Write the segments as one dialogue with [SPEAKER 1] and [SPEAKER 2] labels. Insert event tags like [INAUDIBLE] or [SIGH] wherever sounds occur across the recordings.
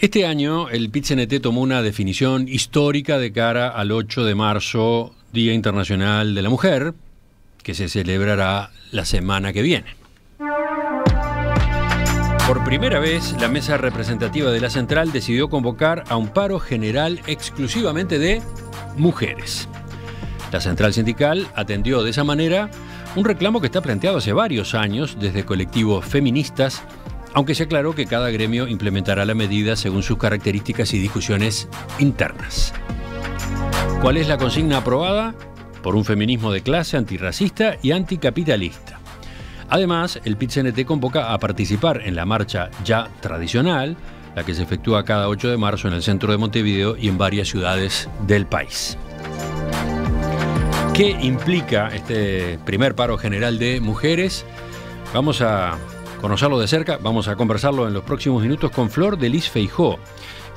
[SPEAKER 1] Este año el PIT-CNT tomó una definición histórica de cara al 8 de marzo, Día Internacional de la Mujer, que se celebrará la semana que viene. Por primera vez, la mesa representativa de la central decidió convocar a un paro general exclusivamente de mujeres. La central sindical atendió de esa manera un reclamo que está planteado hace varios años desde colectivos feministas aunque se aclaró que cada gremio implementará la medida según sus características y discusiones internas. ¿Cuál es la consigna aprobada? Por un feminismo de clase antirracista y anticapitalista. Además, el PIT-CNT convoca a participar en la marcha ya tradicional, la que se efectúa cada 8 de marzo en el centro de Montevideo y en varias ciudades del país. ¿Qué implica este primer paro general de mujeres? Vamos a conocerlo de cerca. Vamos a conversarlo en los próximos minutos con Flor Delis Feijó,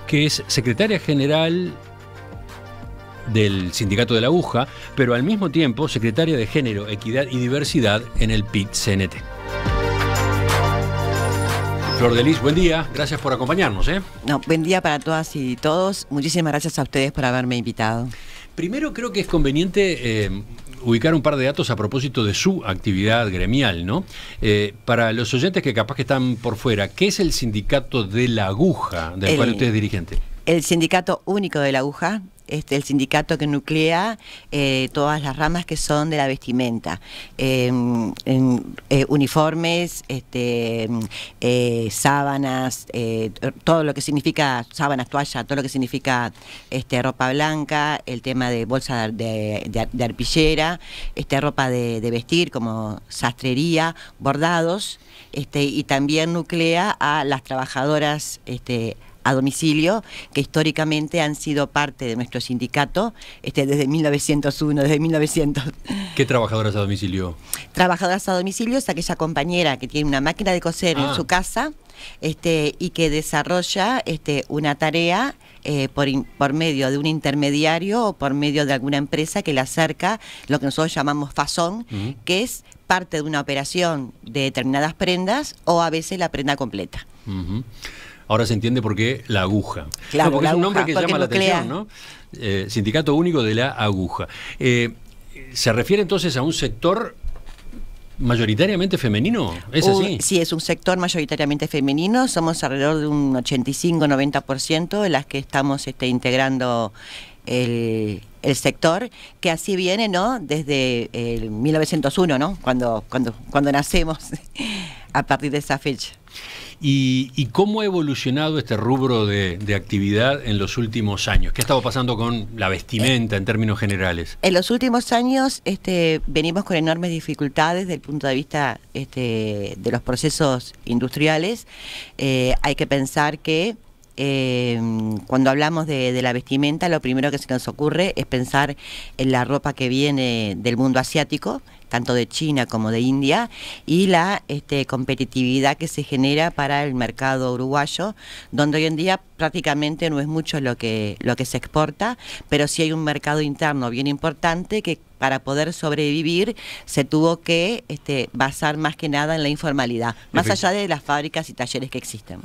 [SPEAKER 1] que es secretaria general del Sindicato de la Aguja, pero al mismo tiempo secretaria de Género, Equidad y Diversidad en el PIT-CNT. Flor Delis, buen día. Gracias por acompañarnos. ¿eh?
[SPEAKER 2] No, buen día para todas y todos. Muchísimas gracias a ustedes por haberme
[SPEAKER 1] invitado. Primero creo que es conveniente eh, ubicar un par de datos a propósito de su actividad gremial, ¿no? Eh, para los oyentes que capaz que están por fuera, ¿qué es el sindicato de la aguja del cual usted es dirigente?
[SPEAKER 2] El sindicato único de la aguja este, el sindicato que nuclea eh, todas las ramas que son de la vestimenta, em, eh, uniformes, este, em, eh, sábanas, todo lo que significa sábanas, toalla, todo lo que significa este, ropa blanca, el tema de bolsa de, de, arpillera, este, ropa de, de, vestir como sastrería, bordados, este, y también nuclea a las trabajadoras este, a domicilio, que históricamente han sido parte de nuestro sindicato este, desde 1901, desde 1900. [LAUGHS]
[SPEAKER 1] ¿Qué trabajadoras a domicilio?
[SPEAKER 2] Trabajadoras a domicilio es aquella compañera que tiene una máquina de coser en ah. su casa este, y que desarrolla este, una tarea eh, por, por, medio de un intermediario o por medio de alguna empresa que le acerca lo que nosotros llamamos fazón, que es parte de una operación de determinadas prendas o a veces la prenda completa.
[SPEAKER 1] Ahora se entiende por qué la aguja. Claro, porque es un nombre que llama la atención, ¿no? Eh, sindicato Único de la Aguja. Eh, ¿Se refiere entonces a un sector mayoritariamente femenino? ¿Es así?
[SPEAKER 2] Sí, es un sector mayoritariamente femenino. Somos alrededor de un 85-90% de las que estamos este, integrando el, sector, que así viene, ¿no? Desde el 1901, ¿no? Cuando, cuando, cuando nacemos, [LAUGHS] a partir de esa fecha
[SPEAKER 1] y, cómo ha evolucionado este rubro de, actividad en los últimos años. ¿Qué ha estado pasando con la vestimenta en términos generales?
[SPEAKER 2] En los últimos años este, venimos con enormes dificultades desde el punto de vista este, de los procesos industriales. Eh, hay que pensar que em, cuando hablamos de, la vestimenta, lo primero que se nos ocurre es pensar en la ropa que viene del mundo asiático, tanto de China como de India, y la este, competitividad que se genera para el mercado uruguayo, donde hoy en día prácticamente no es mucho lo que, lo que se exporta, pero sí hay un mercado interno bien importante que para poder sobrevivir se tuvo que este, basar más que nada en la informalidad, más allá de las fábricas y talleres que existen.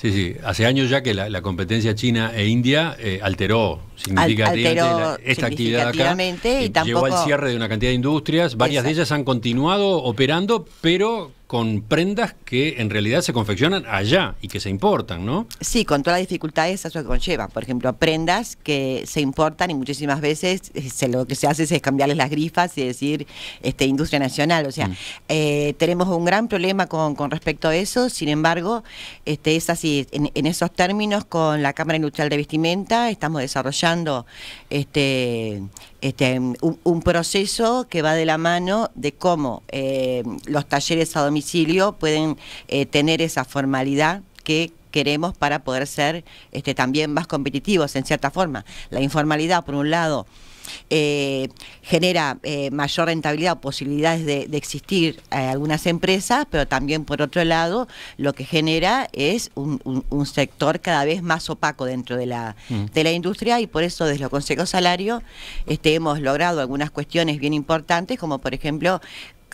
[SPEAKER 1] Sí, sí. Hace años ya que la, competencia china e india eh, alteró significativamente esta actividad acá. Y,
[SPEAKER 2] eh, Llegó al cierre
[SPEAKER 1] de una cantidad de industrias. Varias de ellas han continuado operando, pero con prendas que en realidad se confeccionan allá y que se importan, ¿no?
[SPEAKER 2] Sí, con todas las dificultades eso que conlleva. Por ejemplo, prendas que se importan y muchísimas veces eh, lo que se hace es cambiarles las grifas y decir este, industria nacional. O sea, mm. eh, tenemos un gran problema con, respecto a eso. Sin embargo, este, es así, en, esos términos, con la Cámara Industrial de Vestimenta estamos desarrollando este, este, un, proceso que va de la mano de cómo eh, los talleres a domicilio pueden eh, tener esa formalidad que queremos para poder ser este, también más competitivos en cierta forma. La informalidad, por un lado, eh, genera eh, mayor rentabilidad o posibilidades de, existir eh, algunas empresas, pero también por otro lado lo que genera es un, sector cada vez más opaco dentro de la, mm. de la industria y por eso desde los consejos salario este, hemos logrado algunas cuestiones bien importantes como por ejemplo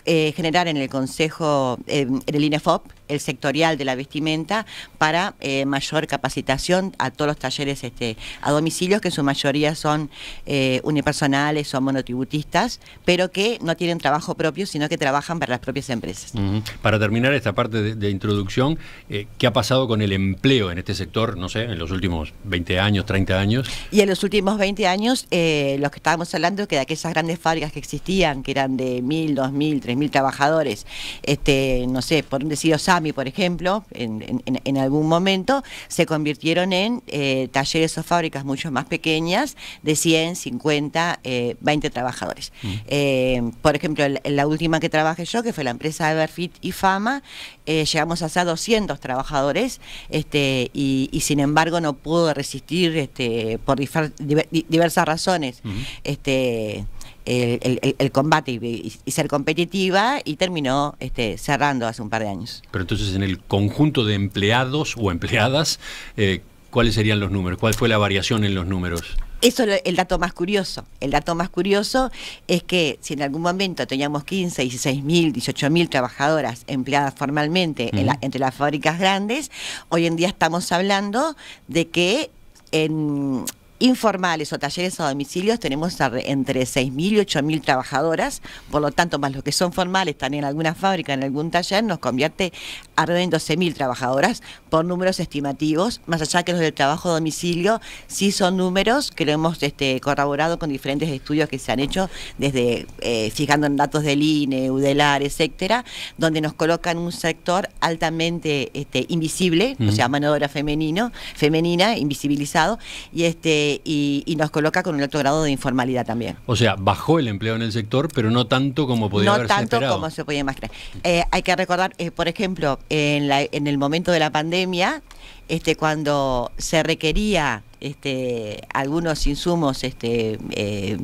[SPEAKER 2] generar en el consejo, en el INEFOP, el sectorial de la vestimenta para eh, mayor capacitación a todos los talleres este, a domicilios, que en su mayoría son eh, unipersonales son monotributistas, pero que no tienen trabajo propio, sino que trabajan para las propias empresas.
[SPEAKER 1] Para terminar esta parte de, introducción, eh, ¿qué ha pasado con el empleo en este sector, no sé, en los últimos 20 años, 30 años?
[SPEAKER 2] Y en los últimos 20 años, los que estábamos hablando, que de aquellas grandes fábricas que existían, que eran de mil mil 2.000, mil trabajadores, este, no sé, por un decido mí, por ejemplo, en, algún momento, se convirtieron en eh, talleres o fábricas mucho más pequeñas de 100, 50, 20 trabajadores. Mm. Eh, por ejemplo, la última que trabajé yo, que fue la empresa Everfit y Fama, eh, llegamos hasta 200 trabajadores este, y, sin embargo no pudo resistir este, por diversas razones. Mm. este, el, combate y, ser competitiva y terminó este, cerrando hace un par de años.
[SPEAKER 1] Pero entonces en el conjunto de empleados o empleadas, eh, ¿cuáles serían los números? ¿Cuál fue la variación en los números?
[SPEAKER 2] Eso es el dato más curioso. El dato más curioso es que si en algún momento teníamos 15, 16 mil, 18 mil trabajadoras empleadas formalmente entre las fábricas grandes, hoy en día estamos hablando de que en, informales o talleres a domicilios tenemos entre 6.000 y 8.000 trabajadoras, por lo tanto, más lo que son formales, están en alguna fábrica, en algún taller, nos convierte alrededor en 12.000 trabajadoras por números estimativos, más allá que los del trabajo a domicilio, sí son números que lo hemos este, corroborado con diferentes estudios que se han hecho, desde eh, fijando en datos del INE, UDELAR, etcétera, donde nos colocan un sector altamente este, invisible, o sea, mano femenino, femenina, invisibilizado, y este y, nos coloca con un alto grado de informalidad también.
[SPEAKER 1] O sea, bajó el empleo en el sector, pero no tanto como podía no tanto como
[SPEAKER 2] se podía imaginar. Eh, hay que recordar, eh, por ejemplo, en, el momento de la pandemia, este, cuando se requería este, algunos insumos este, eh,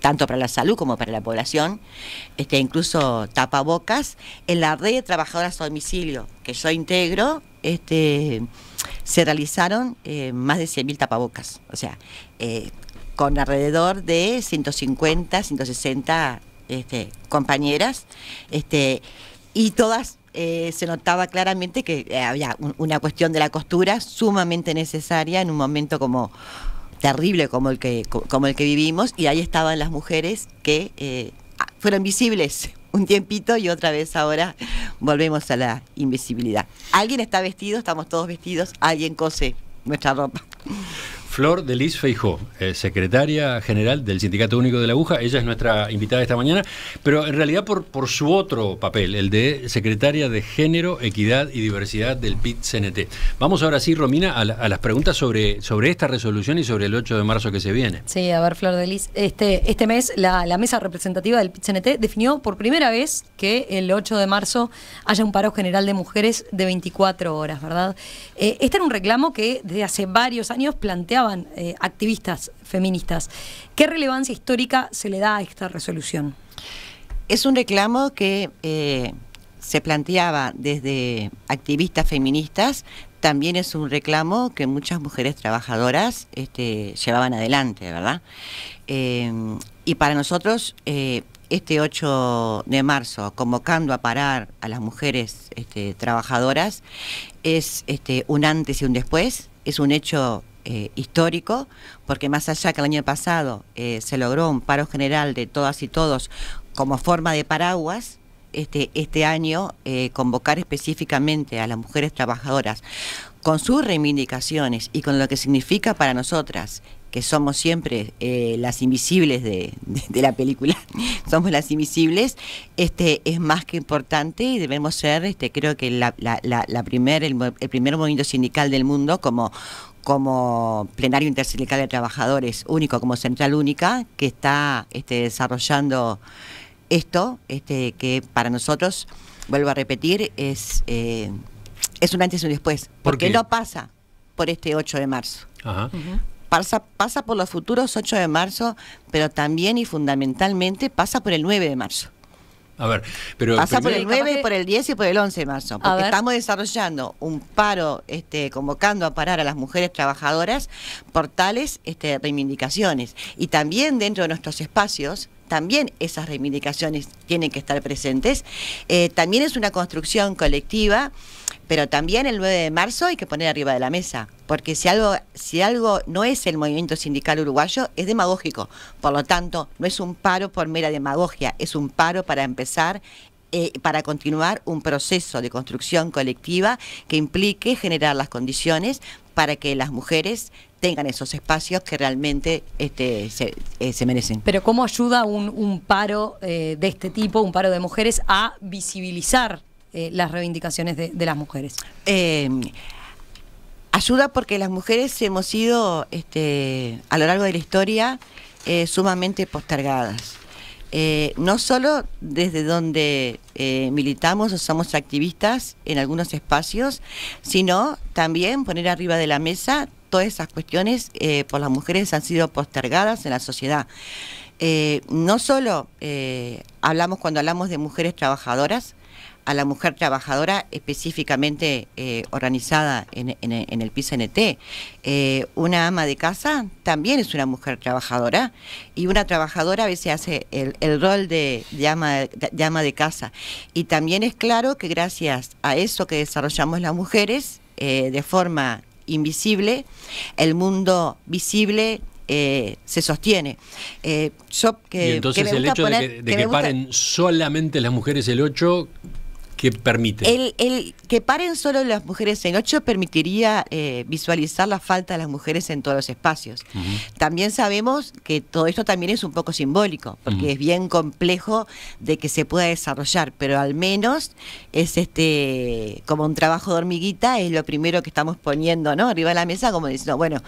[SPEAKER 2] tanto para la salud como para la población, este, incluso tapabocas, en la red de trabajadoras a domicilio que yo integro, este, se realizaron eh, más de 100.000 tapabocas, o sea, eh, con alrededor de 150, 160 este, compañeras, este, y todas eh, se notaba claramente que había una cuestión de la costura sumamente necesaria en un momento como terrible como el que, como el que vivimos, y ahí estaban las mujeres que fueron visibles un tiempito y otra vez ahora volvemos a la invisibilidad. Alguien está vestido, estamos todos vestidos, alguien cose nuestra ropa.
[SPEAKER 1] Flor Delis Feijó, eh, secretaria general del Sindicato Único de la Aguja. Ella es nuestra invitada esta mañana, pero en realidad por, su otro papel, el de secretaria de Género, Equidad y Diversidad del PIT-CNT. Vamos ahora sí, Romina, a, las preguntas sobre, sobre esta resolución y sobre el 8 de marzo que se viene.
[SPEAKER 3] Sí, a ver, Flor Delis. Este, este mes la, mesa representativa del PIT-CNT definió por primera vez que el 8 de marzo haya un paro general de mujeres de 24 horas, ¿verdad? Eh, este era un reclamo que desde hace varios años planteaba eh, activistas feministas. ¿Qué relevancia histórica se le da a esta resolución? Es un reclamo que
[SPEAKER 2] eh, se planteaba desde activistas feministas, también es un reclamo que muchas mujeres trabajadoras este, llevaban adelante, ¿verdad? Eh, y para nosotros, este 8 de marzo, convocando a parar a las mujeres este, trabajadoras, es este, un antes y un después, es un hecho eh, histórico, porque más allá que el año pasado eh, se logró un paro general de todas y todos como forma de paraguas, este, este año eh, convocar específicamente a las mujeres trabajadoras con sus reivindicaciones y con lo que significa para nosotras que somos siempre las invisibles de, la película, [LAUGHS] somos las invisibles, este es más que importante y debemos ser, este, creo que la, el, primer movimiento sindical del mundo como como plenario intersindical de trabajadores único, como central única, que está este, desarrollando esto, este, que para nosotros, vuelvo a repetir, es, eh, es un antes y un después, porque no pasa por este 8 de marzo. Pasa, pasa por los futuros 8 de marzo, pero también y fundamentalmente pasa por el 9 de marzo.
[SPEAKER 1] A ver, pero Pasa por el 9, por
[SPEAKER 2] el 10 y por el 11 de marzo, porque estamos desarrollando un paro, este, convocando a parar a las mujeres trabajadoras por tales este, reivindicaciones. Y también dentro de nuestros espacios, también esas reivindicaciones tienen que estar presentes. Eh, también es una construcción colectiva pero también el 9 de marzo hay que poner arriba de la mesa, porque si algo, si algo no es el movimiento sindical uruguayo, es demagógico. Por lo tanto, no es un paro por mera demagogia, es un paro para empezar eh, para continuar un proceso de construcción colectiva que implique generar las condiciones para que las mujeres tengan esos espacios que realmente este,
[SPEAKER 3] eh, se, merecen. Pero ¿cómo ayuda un, un paro eh, de este tipo, un paro de mujeres, a visibilizar eh, las reivindicaciones de, las mujeres? Em,
[SPEAKER 2] ayuda porque las mujeres hemos sido, este, a lo largo de la historia, eh, sumamente postergadas. Eh, no solo desde donde militamos o somos activistas en algunos espacios, sino también poner arriba de la mesa todas esas cuestiones por las mujeres han sido postergadas en la sociedad. no solo hablamos cuando hablamos de mujeres trabajadoras, a la mujer trabajadora específicamente eh, organizada en, el PISNT. Eh, una ama de casa también es una mujer trabajadora y una trabajadora a veces hace el, rol de, ama, de, casa. Y también es claro que gracias a eso que desarrollamos las mujeres eh, de forma invisible, el mundo visible se sostiene.
[SPEAKER 1] entonces el hecho de que, paren solamente las mujeres el 8 que permite? El,
[SPEAKER 2] el, que paren solo las mujeres en ocho permitiría eh, visualizar la falta de las mujeres en todos los espacios. También sabemos que todo esto también es un poco simbólico, porque es bien complejo de que se pueda desarrollar, pero al menos es este como un trabajo de hormiguita, es lo primero que estamos poniendo ¿no? arriba de la mesa, como diciendo, bueno,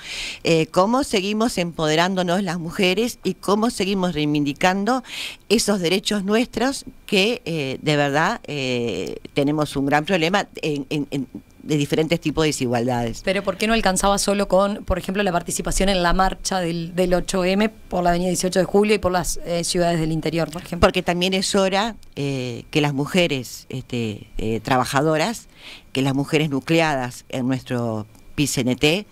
[SPEAKER 2] eh, ¿cómo seguimos empoderándonos las mujeres y cómo seguimos reivindicando esos derechos nuestros que eh, de verdad eh, tenemos un gran problema de diferentes tipos de desigualdades.
[SPEAKER 3] Pero ¿por qué no alcanzaba solo con, por ejemplo, la participación en la marcha del, 8M por la avenida 18 de julio y por las eh, ciudades del interior, por ejemplo? Porque también es hora
[SPEAKER 2] que las mujeres este, trabajadoras, que las mujeres nucleadas en nuestro PICNT,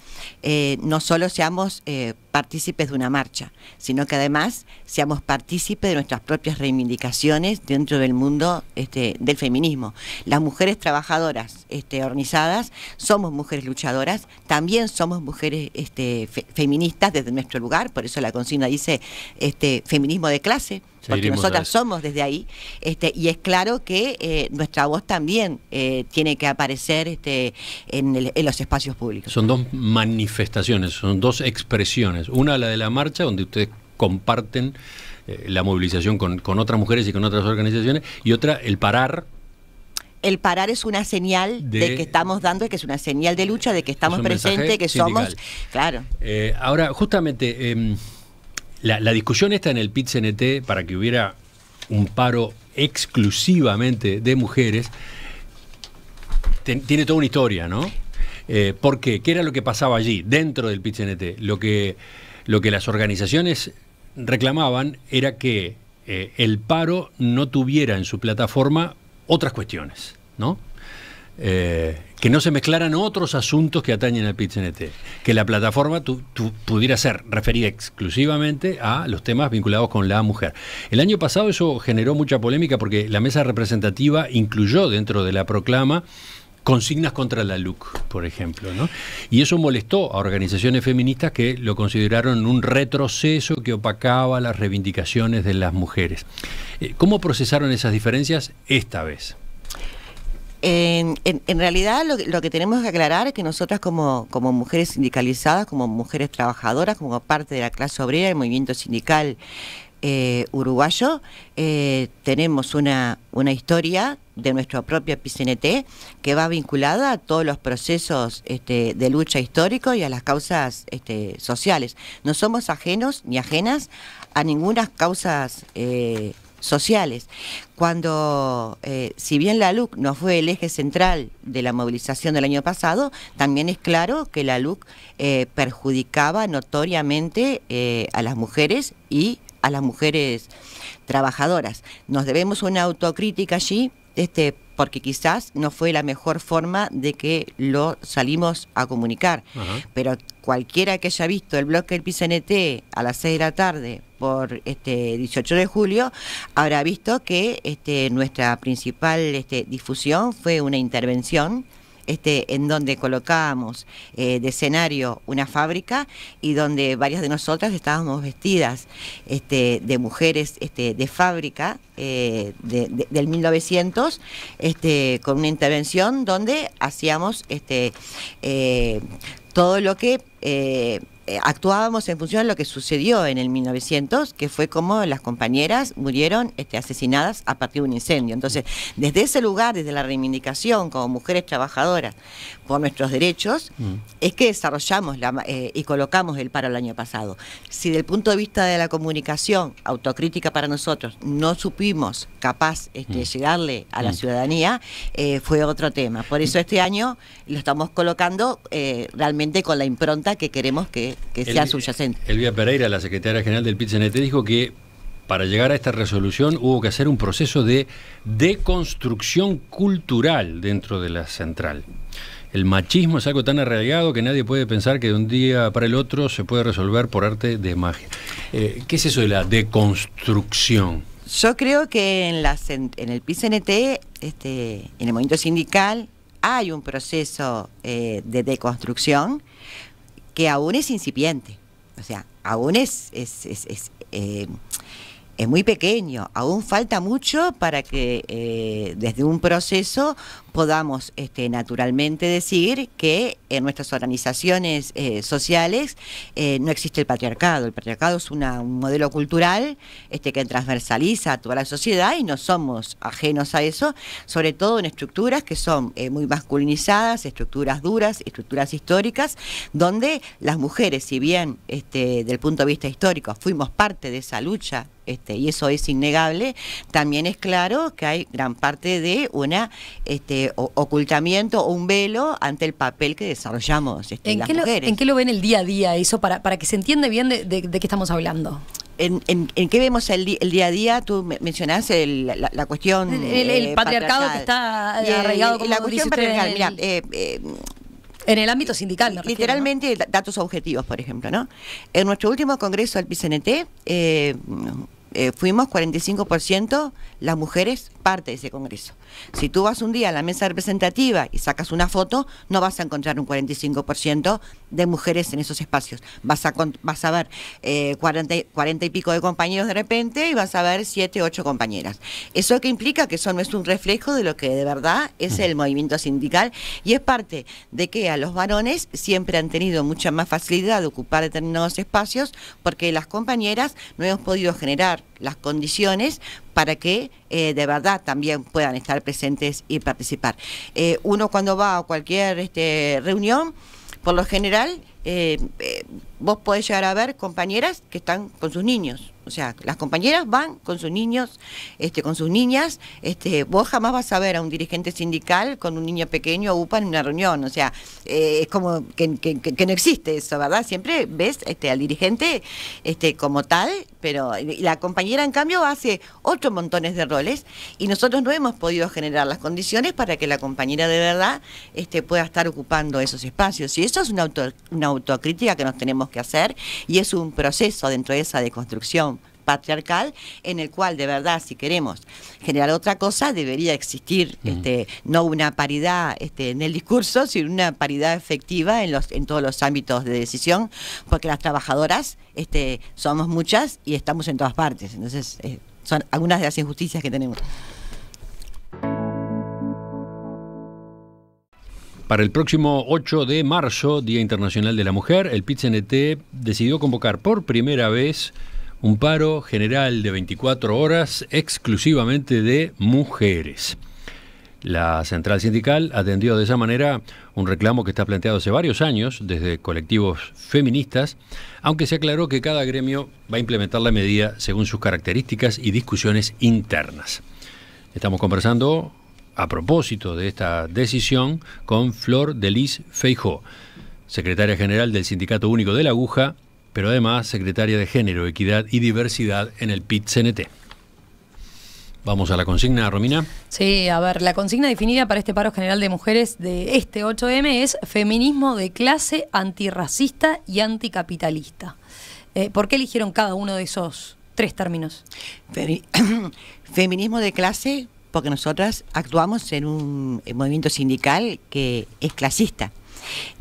[SPEAKER 2] eh, no solo seamos eh, partícipes de una marcha, sino que además seamos partícipes de nuestras propias reivindicaciones dentro del mundo este, del feminismo. Las mujeres trabajadoras este, organizadas somos mujeres luchadoras, también somos mujeres este, feministas desde nuestro lugar, por eso la consigna dice este, feminismo de clase porque nosotras somos desde ahí, este, y es claro que eh, nuestra voz también eh, tiene que aparecer este, en, los espacios
[SPEAKER 1] públicos. Son dos manifestaciones, son dos expresiones. Una, la de la marcha, donde ustedes comparten eh, la movilización con, otras mujeres y con otras organizaciones, y otra, el parar,
[SPEAKER 2] el parar es una señal de, que estamos dando, que es una señal de lucha, de
[SPEAKER 1] que estamos presentes, que somos. Claro. ahora, justamente. Em, la, discusión está en el PIT-CNT para que hubiera un paro exclusivamente de mujeres, tiene toda una historia, ¿no? Eh, Porque, qué? era lo que pasaba allí, dentro del pit Lo que, lo que las organizaciones reclamaban era que eh, el paro no tuviera en su plataforma otras cuestiones, ¿no? Eh, que no se mezclaran otros asuntos que atañen al PITCNT, que la plataforma pudiera ser referida exclusivamente a los temas vinculados con la mujer. El año pasado eso generó mucha polémica porque la mesa representativa incluyó dentro de la proclama consignas contra la LUC, por ejemplo. Y eso molestó a organizaciones feministas que lo consideraron un retroceso que opacaba las reivindicaciones de las mujeres. Eh, ¿Cómo procesaron esas diferencias esta vez?
[SPEAKER 2] En, realidad lo, que tenemos que aclarar es que nosotras como, mujeres sindicalizadas, como mujeres trabajadoras, como parte de la clase obrera, del movimiento sindical eh, uruguayo, eh, tenemos una, una historia de nuestra propia PCNT que va vinculada a todos los procesos este, de lucha histórico y a las causas este, sociales. No somos ajenos ni ajenas a ninguna causa eh, sociales. Cuando, eh, si bien la LUC no fue el eje central de la movilización del año pasado, también es claro que la LUC eh, perjudicaba notoriamente eh, a las mujeres y a las mujeres trabajadoras. Nos debemos una autocrítica allí, este, porque quizás no fue la mejor forma de que lo salimos a comunicar. Pero cualquiera que haya visto el bloque del PCNT a las 6 de la tarde por este 18 de julio, habrá visto que este, nuestra principal este, difusión fue una intervención este, en donde colocábamos eh, de escenario una fábrica y donde varias de nosotras estábamos vestidas este, de mujeres de fábrica eh, del 1900, con una intervención donde hacíamos eh, todo lo que eh, actuábamos en función de lo que sucedió en el 1900, que fue como las compañeras murieron este, asesinadas a partir de un incendio. Entonces, desde ese lugar, desde la reivindicación como mujeres trabajadoras por nuestros derechos, mm. es que desarrollamos eh, y colocamos el paro el año pasado. Si del punto de vista de la comunicación, autocrítica para nosotros, no supimos capaz de este, mm. llegarle a la mm. ciudadanía, eh, fue otro tema. Por eso este año lo estamos colocando realmente con la impronta que queremos que que sea subyacente.
[SPEAKER 1] Elvia Pereira, la secretaria general del pit dijo que para llegar a esta resolución hubo que hacer un proceso de deconstrucción cultural dentro de la central. El machismo es algo tan arraigado que nadie puede pensar que de un día para el otro se puede resolver por arte de magia. Eh, ¿Qué es eso de la deconstrucción?
[SPEAKER 2] Yo creo que en, en el PCNT, este, en el movimiento sindical, hay un proceso eh, de deconstrucción, que aún es incipiente, o sea, aún es, es, es, eh, es muy pequeño. Aún falta mucho para que eh, desde un proceso podamos este, naturalmente decir que en nuestras organizaciones eh, sociales eh, no existe el patriarcado. El patriarcado es un modelo cultural este, que transversaliza a toda la sociedad y no somos ajenos a eso, sobre todo en estructuras que son muy masculinizadas, estructuras duras, estructuras históricas, donde las mujeres, si bien este, del punto de vista histórico fuimos parte de esa lucha este, y eso es innegable, también es claro que hay gran parte de un este, ocultamiento o un velo ante el papel que desarrollamos este, ¿En las qué
[SPEAKER 3] Lo, ven el día a día eso para, para que se entiende bien de, qué estamos hablando?
[SPEAKER 2] En, qué vemos el, día a día? Tú mencionaste la, cuestión. El, eh, patriarcado que está eh, arraigado como eh, en el ámbito sindical, Literalmente, datos objetivos, por ejemplo, ¿no? En nuestro último congreso al PCNT, eh, fuimos 45% las mujeres parte de ese Congreso. Si tú vas un día a la mesa representativa y sacas una foto, no vas a encontrar un 45% de mujeres en esos espacios. Vas a, vas a ver eh, 40, y pico de compañeros de repente y vas a ver 7, ocho compañeras. Eso que implica que eso no es un reflejo de lo que de verdad es el movimiento sindical y es parte de que a los varones siempre han tenido mucha más facilidad de ocupar determinados espacios porque las compañeras no hemos podido generar las condiciones para que eh, de verdad también puedan estar presentes y participar. Eh, uno cuando va a cualquier este, reunión, por lo general, eh, eh, vos podés llegar a ver compañeras que están con sus niños. O sea, las compañeras van con sus niños, este, con sus niñas. Este, vos jamás vas a ver a un dirigente sindical con un niño pequeño UPA en una reunión. O sea, eh, es como que, no existe eso, ¿verdad? Siempre ves este, al dirigente este, como tal, pero la compañera, en cambio, hace otros montones de roles y nosotros no hemos podido generar las condiciones para que la compañera de verdad este, pueda estar ocupando esos espacios. Y eso es una, una autocrítica que nos tenemos que hacer y es un proceso dentro de esa deconstrucción patriarcal en el cual de verdad si queremos generar otra cosa debería existir mm. este, no una paridad este, en el discurso sino una paridad efectiva en los en todos los ámbitos de decisión porque las trabajadoras este, somos muchas y estamos en todas partes entonces eh, son algunas de las injusticias que tenemos.
[SPEAKER 1] Para el próximo 8 de marzo, Día Internacional de la Mujer, el pit decidió convocar por primera vez un paro general de 24 horas exclusivamente de mujeres. La central sindical atendió de esa manera un reclamo que está planteado hace varios años desde colectivos feministas, aunque se aclaró que cada gremio va a implementar la medida según sus características y discusiones internas. Estamos conversando a propósito de esta decisión con Flor Delis Feijó, secretaria general del Sindicato Único de la Aguja, pero además secretaria de Género, Equidad y Diversidad en el PIT-CNT. Vamos a la consigna, Romina.
[SPEAKER 3] Sí, a ver, la consigna definida para este paro general de mujeres de este 8M es feminismo de clase antirracista y anticapitalista. Eh, ¿Por qué eligieron cada uno de esos tres términos?
[SPEAKER 2] [CLEARS THROAT] Feminismo de clase porque nosotras actuamos en un eh, movimiento sindical que es clasista.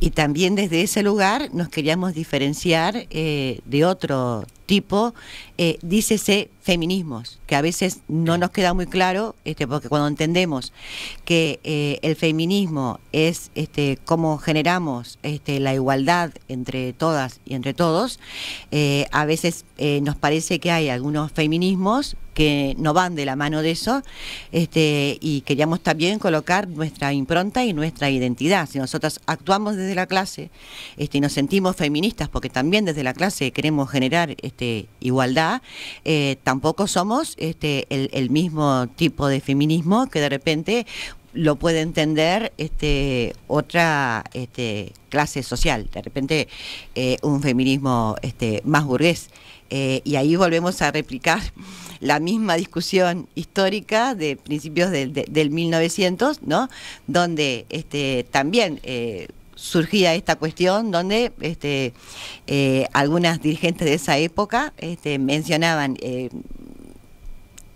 [SPEAKER 2] Y también desde ese lugar nos queríamos diferenciar eh, de otro tipo, eh, dícese feminismos, que a veces no nos queda muy claro, este, porque cuando entendemos que eh, el feminismo es este, cómo generamos este, la igualdad entre todas y entre todos, eh, a veces eh, nos parece que hay algunos feminismos que no van de la mano de eso, este, y queríamos también colocar nuestra impronta y nuestra identidad. Si nosotras actuamos desde la clase este, y nos sentimos feministas, porque también desde la clase queremos generar este, este, igualdad, eh, tampoco somos este, el, mismo tipo de feminismo que de repente lo puede entender este, otra este, clase social, de repente eh, un feminismo este, más burgués. Eh, y ahí volvemos a replicar [LAUGHS] la misma discusión histórica de principios del del 1900, ¿no? donde este, también surgía esta cuestión donde este, eh, algunas dirigentes de esa época este, mencionaban eh,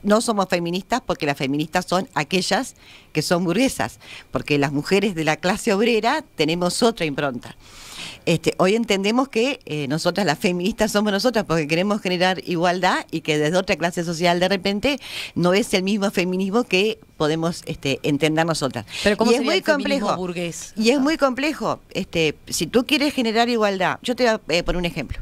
[SPEAKER 2] no somos feministas porque las feministas son aquellas que son burguesas, porque las mujeres de la clase obrera tenemos otra impronta. Este, hoy entendemos que eh, nosotras las feministas somos nosotras porque queremos generar igualdad y que desde otra clase social de repente no es el mismo feminismo que podemos este, entender nosotras. Pero como y es muy complejo. Burgués? Y es muy complejo. Este, si tú quieres generar igualdad, yo te voy a eh, poner un ejemplo.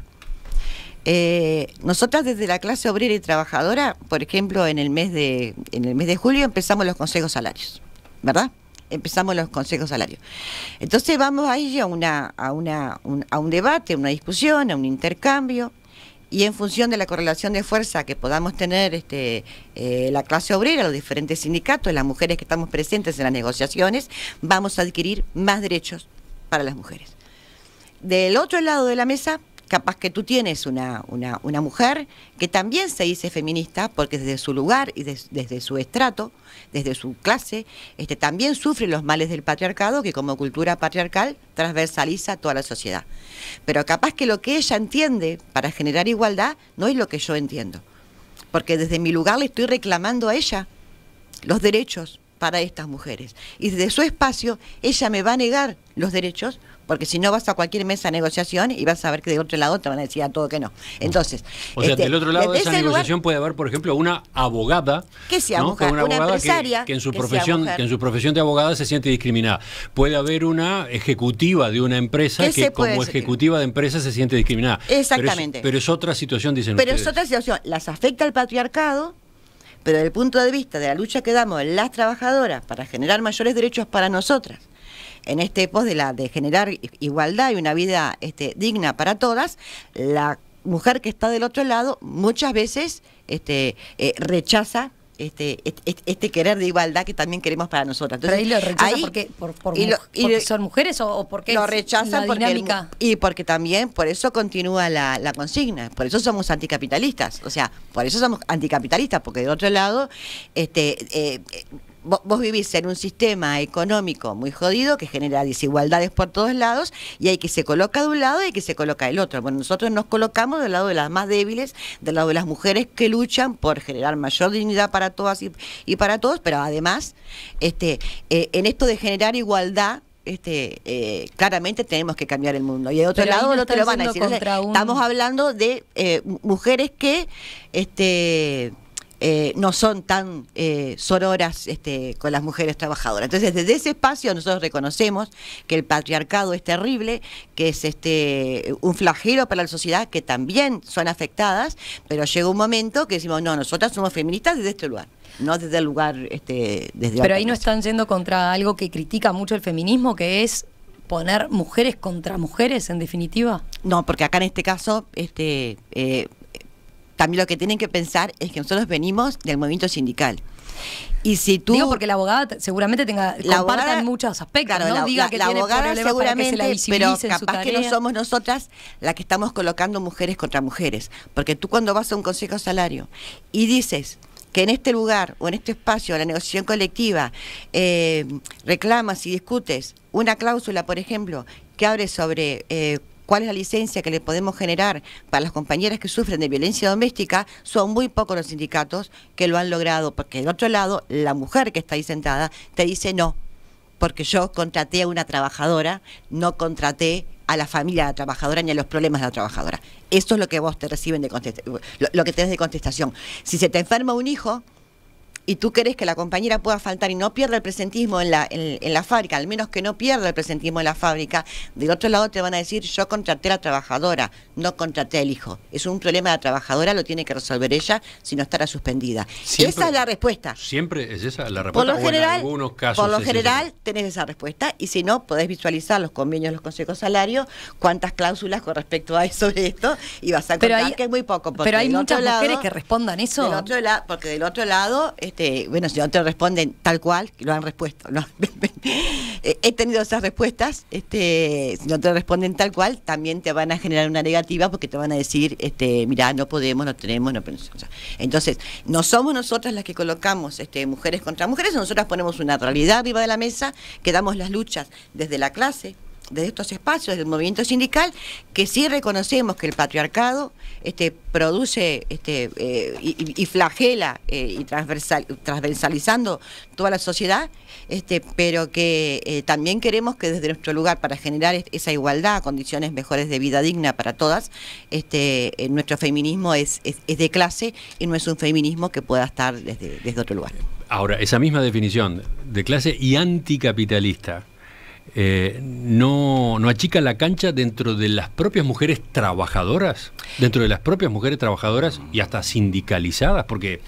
[SPEAKER 2] Eh, nosotras desde la clase obrera y trabajadora, por ejemplo, en el mes de en el mes de julio empezamos los consejos salarios, ¿verdad? empezamos los consejos salarios. Entonces vamos ahí a, una, a, una, un, a un debate, a una discusión, a un intercambio, y en función de la correlación de fuerza que podamos tener este, eh, la clase obrera, los diferentes sindicatos, las mujeres que estamos presentes en las negociaciones, vamos a adquirir más derechos para las mujeres. Del otro lado de la mesa Capaz que tú tienes una, una, mujer que también se dice feminista porque desde su lugar y desde su estrato, desde su clase, este, también sufre los males del patriarcado que como cultura patriarcal transversaliza toda la sociedad. Pero capaz que lo que ella entiende para generar igualdad no es lo que yo entiendo. Porque desde mi lugar le estoy reclamando a ella los derechos, para estas mujeres. Y desde su espacio, ella me va a negar los derechos, porque si no vas a cualquier mesa de negociación y vas a ver que de otro lado te van a decir a todo que no. Entonces. O sea, este, del otro lado de esa negociación
[SPEAKER 1] puede haber, por ejemplo, una abogada. Que sea mujer, una, abogada empresaria. Que, en su profesión, que en su profesión de abogada se siente discriminada. Puede haber una ejecutiva de una empresa que como ejecutiva de empresa se siente discriminada. Exactamente. Pero es, otra situación, dicen pero ustedes. Pero es otra
[SPEAKER 2] situación. Las afecta el patriarcado pero desde el punto de vista de la lucha que damos las trabajadoras para generar mayores derechos para nosotras, en este pos de la de generar igualdad y una vida este, digna para todas, la mujer que está del otro lado muchas veces este, eh, rechaza este, este, querer de igualdad que también queremos para nosotras. Pero ahí lo rechazan
[SPEAKER 3] por, por, y son mujeres o, o porque lo rechazan Porque
[SPEAKER 2] y porque también por eso continúa la, consigna, por eso somos anticapitalistas, o sea, por eso somos anticapitalistas, porque de otro lado, este eh, vos vivís en un sistema económico muy jodido que genera desigualdades por todos lados y hay que se coloca de un lado y hay que se coloca del otro. Bueno, nosotros nos colocamos del lado de las más débiles, del lado de las mujeres que luchan por generar mayor dignidad para todas y, para todos, pero además, este, eh, en esto de generar igualdad, este, eh, claramente tenemos que cambiar el mundo. Y de otro lado lo van a decir. Eh, estamos hablando de mujeres que este, eh, no son tan eh, sororas este, con las mujeres trabajadoras. Entonces, desde ese espacio nosotros reconocemos que el patriarcado es terrible, que es este, un flagelo para la sociedad, que también son afectadas, pero llega un momento que decimos, no, nosotras somos feministas desde este lugar no desde el lugar este desde pero ahí
[SPEAKER 3] no están yendo contra algo que critica mucho el feminismo que es poner mujeres contra mujeres en definitiva
[SPEAKER 2] no porque acá en este caso este eh, también lo que tienen que pensar es que nosotros venimos del movimiento sindical. Y si tú.
[SPEAKER 3] Digo porque la abogada seguramente tenga. La abogada, muchos aspectos. ¿no? la, Diga que abogada seguramente, la pero capaz que no somos
[SPEAKER 2] nosotras las que estamos colocando mujeres contra mujeres. Porque tú cuando vas a un consejo salario y dices que en este lugar o en este espacio, la negociación colectiva, eh, reclamas y discutes una cláusula, por ejemplo, que abre sobre. Eh, cuál es la licencia que le podemos generar para las compañeras que sufren de violencia doméstica, son muy pocos los sindicatos que lo han logrado, porque del otro lado, la mujer que está ahí sentada te dice no, porque yo contraté a una trabajadora, no contraté a la familia de la trabajadora ni a los problemas de la trabajadora. Esto es lo que vos te reciben de lo, que de contestación. Si se te enferma un hijo, y tú querés que la compañera pueda faltar y no pierda el presentismo en la, en, la fábrica, al menos que no pierda el presentismo en la fábrica, del otro lado te van a decir, yo contraté a la trabajadora, no contraté al hijo. Es un problema de la trabajadora, lo tiene que resolver ella, si no estará suspendida. esa es la respuesta. Siempre es esa la respuesta. Por lo general, en algunos casos por lo general tenés esa respuesta y si no, podés visualizar los convenios, los consejos salarios, cuántas cláusulas con respecto a eso de esto y vas a contar pero que es muy poco. Pero hay muchas mujeres que respondan eso. Del otro porque del otro lado... Este, este, bueno, si no te responden tal cual, lo han respuesto. [LAUGHS] Eh, he tenido esas respuestas, este, si no te responden tal cual, también te van a generar una negativa porque te van a decir, este, mira, no podemos, no tenemos, no Entonces, no somos nosotras las que colocamos este, mujeres contra mujeres, nosotras ponemos una realidad arriba de la mesa, que damos las luchas desde la clase, de estos espacios del movimiento sindical que sí reconocemos que el patriarcado este, produce este, eh, y, flagela eh, y transversalizando toda la sociedad, este, pero que eh, también queremos que desde nuestro lugar para generar esa igualdad, condiciones mejores de vida digna para todas, este, nuestro feminismo es, es, de clase y no es un feminismo que pueda estar desde, desde otro lugar.
[SPEAKER 1] Ahora, esa misma definición de clase y anticapitalista, eh, no, no, achica la cancha dentro de las propias mujeres trabajadoras, dentro de las propias mujeres trabajadoras y hasta sindicalizadas, porque,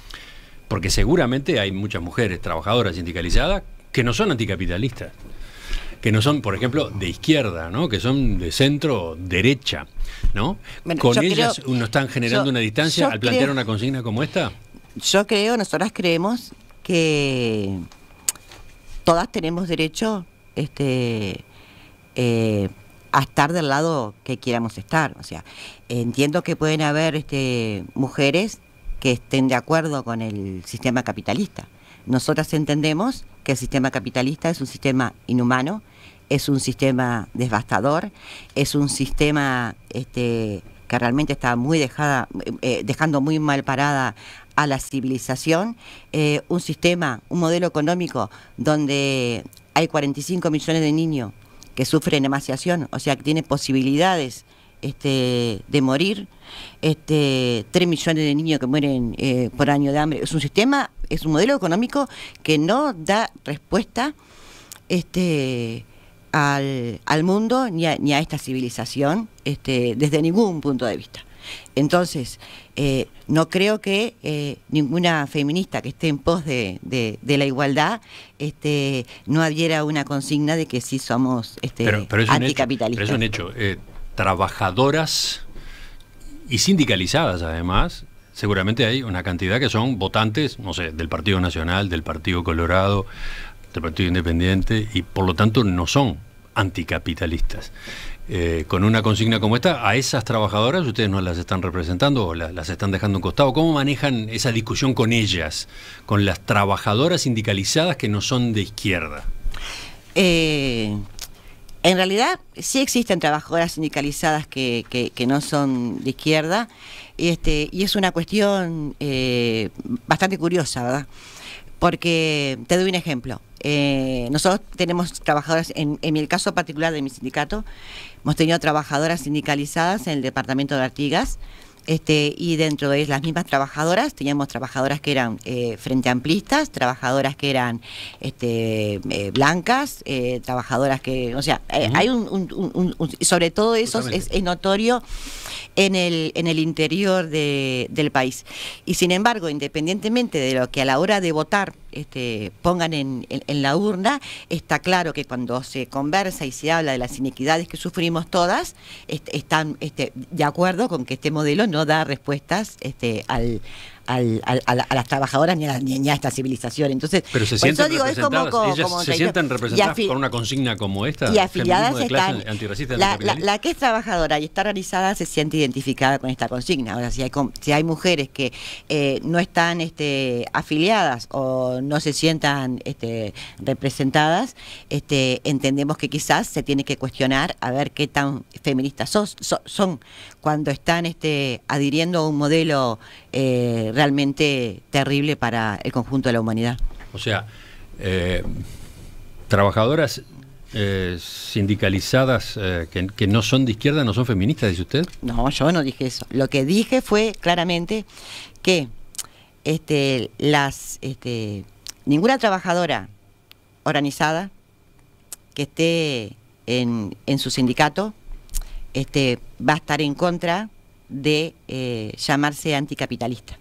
[SPEAKER 1] porque seguramente hay muchas mujeres trabajadoras sindicalizadas que no son anticapitalistas, que no son, por ejemplo, de izquierda, ¿no? que son de centro derecha. ¿no? ¿Con ellas nos no están generando una distancia al plantear una consigna como esta?
[SPEAKER 2] Yo creo, nosotras creemos
[SPEAKER 1] que
[SPEAKER 2] todas tenemos derecho este, eh, a estar del lado que queramos estar. O sea, entiendo que pueden haber este, mujeres que estén de acuerdo con el sistema capitalista. Nosotras entendemos que el sistema capitalista es un sistema inhumano, es un sistema devastador, es un sistema este, que realmente está muy dejada, eh, eh, dejando muy mal parada a la civilización, un sistema, un modelo económico donde hay 45 millones de niños que sufren emaciación, o sea, que tienen posibilidades este, de morir, este, 3 millones de niños que mueren eh, por año de hambre. Es un sistema, es un modelo económico que no da respuesta este, al, mundo ni a, ni a esta civilización este, desde ningún punto de vista. Entonces, eh, no creo que eh, ninguna feminista que esté en pos de, la igualdad este, no adhiera una consigna de que sí somos este, anticapitalistas. pero es un
[SPEAKER 1] hecho. Eh, trabajadoras y sindicalizadas, además, seguramente hay una cantidad que son votantes, no sé, del Partido Nacional, del Partido Colorado, del Partido Independiente, y por lo tanto no son anticapitalistas. Eh, con una consigna como esta, a esas trabajadoras ustedes no las están representando o las están dejando en costado. ¿Cómo manejan esa discusión con ellas, con las trabajadoras sindicalizadas que no son de izquierda? Eh,
[SPEAKER 2] en realidad sí existen trabajadoras sindicalizadas que, no son de izquierda este, y es una cuestión eh, bastante curiosa, ¿verdad? Porque te doy un ejemplo. Eh, nosotros tenemos trabajadoras, en, el caso particular de mi sindicato, hemos tenido trabajadoras sindicalizadas en el departamento de Artigas. Este, y dentro de las mismas trabajadoras teníamos trabajadoras que eran eh, frente amplistas, trabajadoras que eran este, eh, blancas, eh, trabajadoras que, o sea, hay un, sobre todo eso es, notorio en el, en el interior del país. Y sin embargo, independientemente de lo que a la hora de votar este, pongan en, la urna, está claro que cuando se conversa y se habla de las inequidades que sufrimos todas, están este, de acuerdo con que este modelo no da respuestas este, al a, las trabajadoras ni a, esta civilización. Entonces, Pero se sienten es como, se sienten representadas por
[SPEAKER 1] una consigna como esta. Y afiliadas la,
[SPEAKER 2] que es trabajadora y está realizada se siente identificada con esta consigna. Ahora, si hay, si hay mujeres que eh, no están este, afiliadas o no se sientan este, representadas, este, entendemos que quizás se tiene que cuestionar a ver qué tan feministas son cuando están este, adhiriendo a un modelo eh, realmente terrible para el conjunto de la humanidad.
[SPEAKER 1] O sea, eh, trabajadoras eh, sindicalizadas que, no son de izquierda, no son feministas, dice usted?
[SPEAKER 2] No, yo no dije eso. Lo que dije fue claramente que este, las, este, ninguna trabajadora organizada que esté en, su sindicato este, va a estar en contra de eh, llamarse anticapitalista,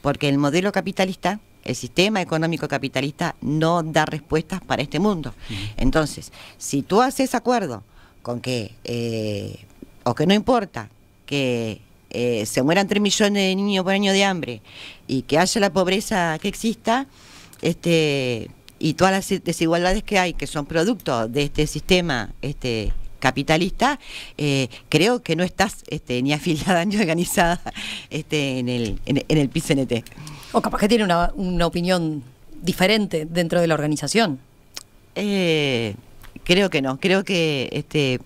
[SPEAKER 2] porque el modelo capitalista, el sistema económico capitalista no da respuestas para este mundo. Entonces, si tú haces acuerdo con que, eh, o que no importa, que eh, se mueran 3 millones de niños por año de hambre y que haya la pobreza que exista, este, y todas las desigualdades que hay, que son producto de este sistema este, capitalista, eh, creo que no estás este, ni afiliada [LAUGHS] ni organizada este, en, el, en, el PCNT.
[SPEAKER 3] O capaz que tiene una, opinión diferente dentro de la organización.
[SPEAKER 2] Eh, creo que no, creo que este,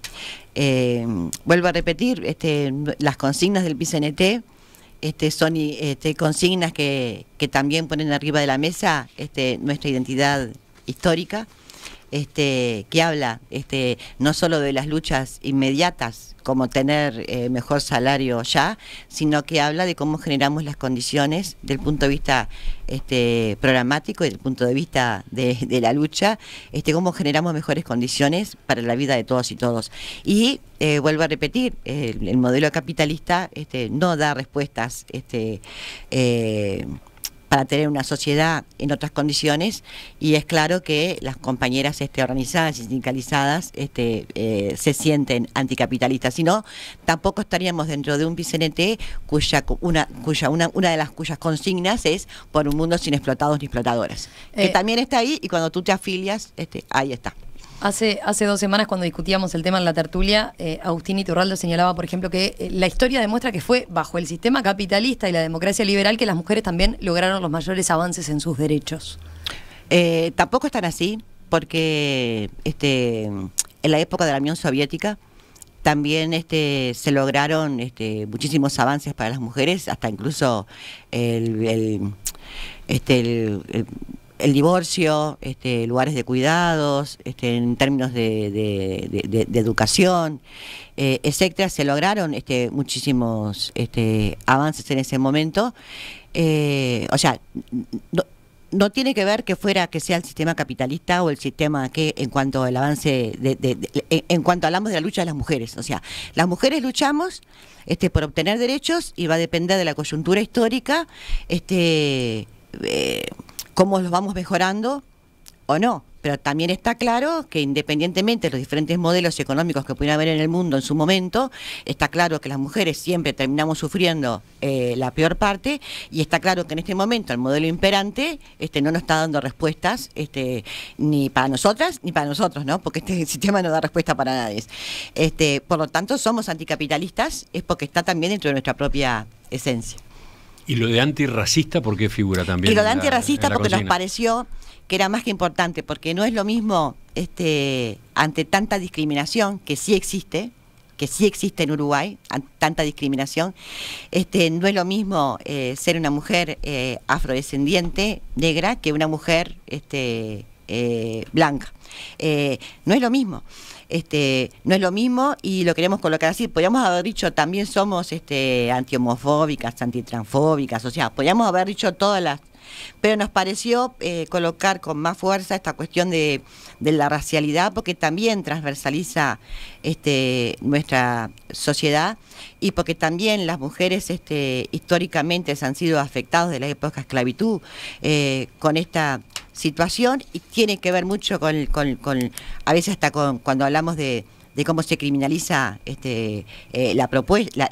[SPEAKER 2] eh, vuelvo a repetir, este, las consignas del PCNT este, son este, consignas que, que también ponen arriba de la mesa este, nuestra identidad histórica. Este, que habla este, no solo de las luchas inmediatas, como tener eh, mejor salario ya, sino que habla de cómo generamos las condiciones del punto de vista este, programático y del punto de vista de, la lucha, cómo generamos mejores condiciones para la vida de todos y todos. Y eh, vuelvo a repetir, el, modelo capitalista no da respuestas. Este, eh, para tener una sociedad en otras condiciones y es claro que las compañeras este, organizadas y sindicalizadas este, eh, se sienten anticapitalistas, sino tampoco estaríamos dentro de un PCNT cuya, una, cuya una, una de las cuyas consignas es por un mundo sin explotados ni explotadoras, que eh, también está ahí y cuando tú te
[SPEAKER 3] afilias,
[SPEAKER 2] este, ahí está.
[SPEAKER 3] Hace, dos semanas, cuando discutíamos el tema en la tertulia, eh, Agustín Iturraldo señalaba, por ejemplo, que eh, la historia demuestra que fue bajo el sistema capitalista y la democracia liberal que las mujeres también lograron los mayores avances en sus derechos. Eh, tampoco están así,
[SPEAKER 2] porque este, en la época de la Unión Soviética también este, se lograron este, muchísimos avances para las mujeres, hasta incluso este, el el divorcio, este, lugares de cuidados, este, en términos de, educación, eh, etcétera, se lograron este, muchísimos este, avances en ese momento. Eh, o sea, no, tiene que ver que fuera que sea el sistema capitalista o el sistema que en cuanto al avance en cuanto hablamos de la lucha de las mujeres o sea las mujeres luchamos este, por obtener derechos y va a depender de la coyuntura histórica eh, cómo los vamos mejorando o no. Pero también está claro que independientemente de los diferentes modelos económicos que pudiera haber en el mundo en su momento, está claro que las mujeres siempre terminamos sufriendo eh, la peor parte y está claro que en este momento el modelo imperante este, no nos está dando respuestas este, ni para nosotras ni para nosotros, ¿no? porque este [LAUGHS] sistema no da respuesta para nadie. Este, por lo tanto, somos anticapitalistas, es porque está también dentro de nuestra propia esencia.
[SPEAKER 1] Y lo de antirracista, ¿por qué figura también? Y lo de antirracista porque nos
[SPEAKER 2] pareció que era más que importante, porque no es lo mismo este, ante tanta discriminación que sí existe, que sí existe en Uruguay, tanta discriminación, este, no es lo mismo eh, ser una mujer eh, afrodescendiente, negra, que una mujer este, eh, blanca. Eh, no es lo mismo. Este, no es lo mismo y lo queremos colocar así. Podríamos haber dicho también somos este, antihomofóbicas, antitransfóbicas, o sea, podríamos haber dicho todas las pero nos pareció eh, colocar con más fuerza esta cuestión de, la racialidad porque también transversaliza este, nuestra sociedad y porque también las mujeres este, históricamente se han sido afectadas de la época de esclavitud con esta situación y tiene que ver mucho con, con, con a veces hasta con cuando hablamos de de cómo se criminaliza este, eh, la,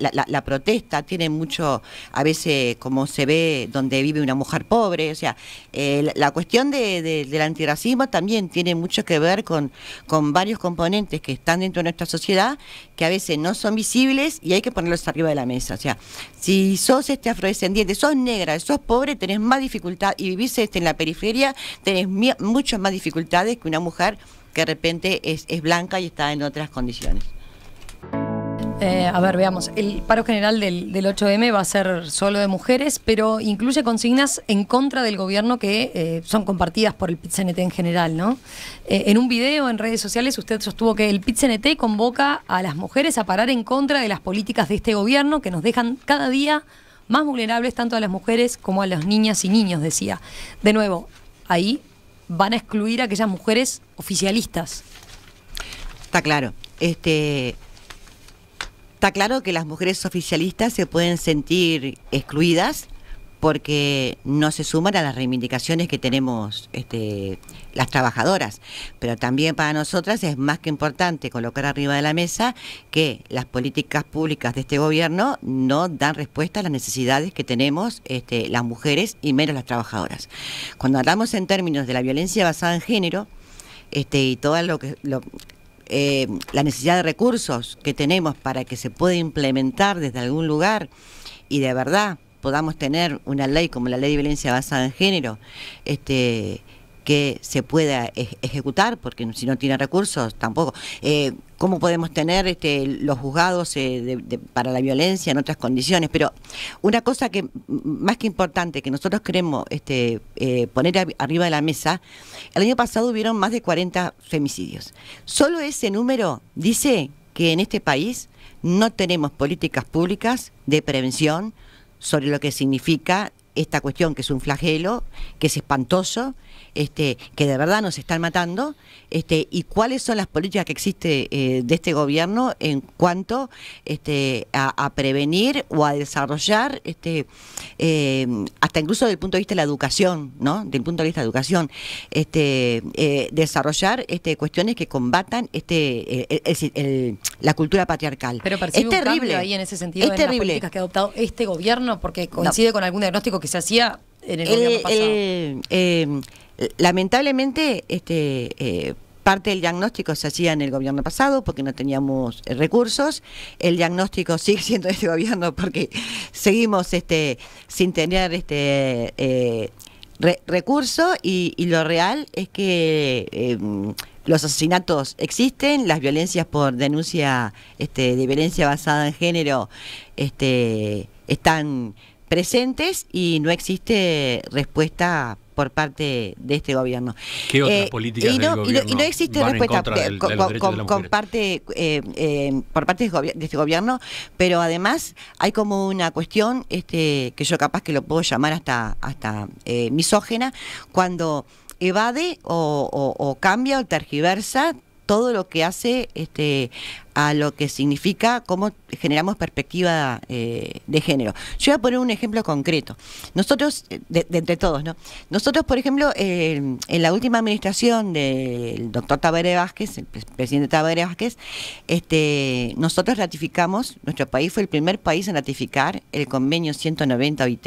[SPEAKER 2] la, la, protesta, tiene mucho, a veces, como se ve donde vive una mujer pobre, o sea, eh, la, cuestión de, del antirracismo también tiene mucho que ver con, con varios componentes que están dentro de nuestra sociedad, que a veces no son visibles y hay que ponerlos arriba de la mesa, o sea, si sos este afrodescendiente, sos negra, sos pobre, tenés más dificultad y vivís este, en la periferia, tenés muchas más dificultades que una mujer que de repente es, blanca y está en otras condiciones.
[SPEAKER 3] Eh, a ver, veamos. El paro general del, 8M va a ser solo de mujeres, pero incluye consignas en contra del gobierno que eh, son compartidas por el CNT en general, ¿no? Eh, en un video en redes sociales usted sostuvo que el PITZNT convoca a las mujeres a parar en contra de las políticas de este gobierno que nos dejan cada día más vulnerables tanto a las mujeres como a las niñas y niños, decía. De nuevo, ahí van a excluir a aquellas mujeres oficialistas.
[SPEAKER 2] Está claro. Este, está claro que las mujeres oficialistas se pueden sentir excluidas porque no se suman a las reivindicaciones que tenemos este, las trabajadoras. Pero también para nosotras es más que importante colocar arriba de la mesa que las políticas públicas de este gobierno no dan respuesta a las necesidades que tenemos este, las mujeres y menos las trabajadoras. Cuando hablamos en términos de la violencia basada en género, este, y todo lo que eh, la necesidad de recursos que tenemos para que se pueda implementar desde algún lugar y de verdad podamos tener una ley como la ley de violencia basada en género, este, que se pueda e-, ejecutar, porque si no tiene recursos tampoco. Eh, ¿Cómo podemos tener este, los juzgados eh, para la violencia en otras condiciones? Pero una cosa que más que importante que nosotros queremos este, eh, poner arriba de la mesa, el año pasado hubieron más de 40 femicidios. Solo ese número dice que en este país no tenemos políticas públicas de prevención, sobre lo que significa esta cuestión que es un flagelo, que es espantoso, este, que de verdad nos están matando, este, y cuáles son las políticas que existe eh, de este gobierno en cuanto este, a, prevenir o a desarrollar, este, eh, hasta incluso desde el punto de vista de la educación, ¿no? Del punto de vista de educación, este, eh, desarrollar este, cuestiones que combatan este, la cultura patriarcal.
[SPEAKER 3] Pero es terrible ahí en ese sentido las políticas que ha adoptado este gobierno, porque coincide con algún diagnóstico que se hacía en el, gobierno
[SPEAKER 2] pasado. Eh, lamentablemente, este, eh, parte del diagnóstico se hacía en el gobierno pasado porque no teníamos eh, recursos. El diagnóstico [LAUGHS] sigue siendo este gobierno porque seguimos este, sin tener este y, lo real es que em, los asesinatos existen, las violencias por denuncia este, de violencia basada en género este, están presentes y no existe respuesta por parte de este gobierno. ¿Qué otras eh, políticas y no, y no, existe respuesta por parte de este gobierno, pero además hay como una cuestión este, que yo capaz que lo puedo llamar hasta, hasta eh, misógena, cuando evade o cambia o tergiversa todo lo que hace este, a lo que significa cómo generamos perspectiva eh, de género. Yo voy a poner un ejemplo concreto. Nosotros, eh, de, entre todos, ¿no? Nosotros, por ejemplo, en la última administración del doctor Tabaré Vázquez, el presidente Tabaré Vázquez, este, nosotros ratificamos, nuestro país fue el primer país en ratificar el convenio 190 OIT,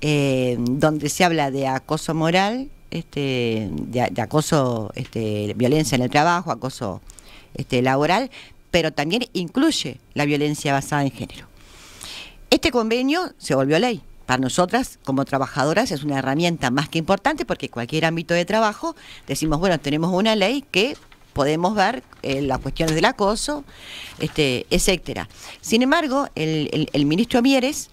[SPEAKER 2] eh, donde se habla de acoso moral este, de, acoso, este, violencia en el trabajo, acoso este, laboral, pero también incluye la violencia basada en género. Este convenio se volvió ley. Para nosotras, como trabajadoras, es una herramienta más que importante porque cualquier ámbito de trabajo decimos, bueno, tenemos una ley que podemos ver eh, las cuestiones del acoso, este, etcétera. Sin embargo, el, el ministro Mieres